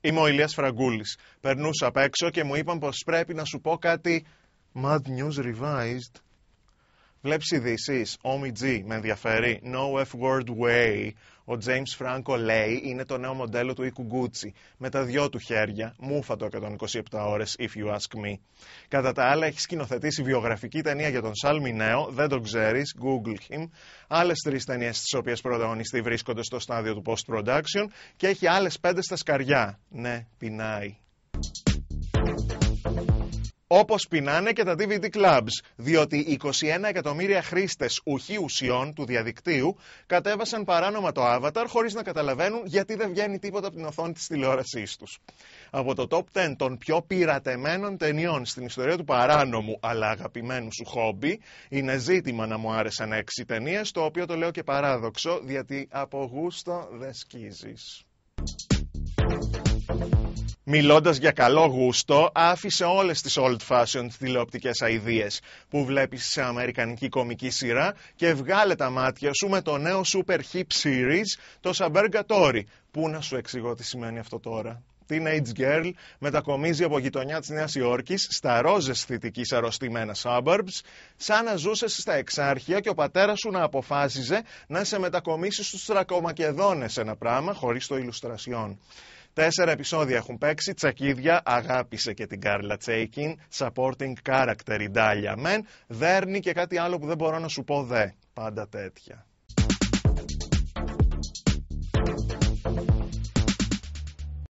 Είμαι ο Ηλίας Φραγκούλης. Περνούσα απ' έξω και μου είπαν πως πρέπει να σου πω κάτι Mad News Revised Βλέπεις ειδήσεις, OMG με ενδιαφέρει, ναι. No F Word Way, ο James Franco λέει είναι το νέο μοντέλο του οίκου με τα δυο του χέρια, μούφα το 127 ώρες, if you ask me. Κατά τα άλλα έχει σκηνοθετήσει βιογραφική ταινία για τον Σάλμι Νέο, δεν τον ξέρεις, Google him, Άλλες τρεις ταινίες τις οποίες πρωταγωνιστεί βρίσκονται στο στάδιο του post-production και έχει άλλες πέντε στα σκαριά. Ναι, πεινάει. Όπως πεινάνε και τα DVD clubs, διότι 21 εκατομμύρια χρήστες ουχή ουσιών του διαδικτύου κατέβασαν παράνομα το Avatar χωρίς να καταλαβαίνουν γιατί δεν βγαίνει τίποτα από την οθόνη της τηλεόρασής τους. Από το top 10 των πιο πειρατεμένων ταινιών στην ιστορία του παράνομου αλλά αγαπημένου σου χόμπι, είναι ζήτημα να μου άρεσαν 6 ταινίες, το οποίο το λέω και παράδοξο, γιατί από γούστο δεν σκίζεις μιλώντας για καλό γούστο, άφησε όλες τις old fashioned τηλεοπτικές ideas που βλέπεις σε αμερικανική κομική σειρά και βγάλε τα μάτια σου με το νέο super hip series, το Sabergatory. Πού να σου εξηγώ τι σημαίνει αυτό τώρα. Teenage Girl μετακομίζει από γειτονιά της Νέας Υόρκης στα ρόζες θητικής αρρωστημένα suburbs, σαν να ζούσε στα εξάρχεια και ο πατέρας σου να αποφάσιζε να σε μετακομίσει στους τρακομακεδόνες ένα πράγμα χωρίς το ηλουστρασιόν. Τέσσερα επεισόδια έχουν παίξει, τσακίδια, αγάπησε και την Κάρλα Τσέικιν, supporting character η Ντάλια Μεν, δέρνει και κάτι άλλο που δεν μπορώ να σου πω δε. Πάντα τέτοια.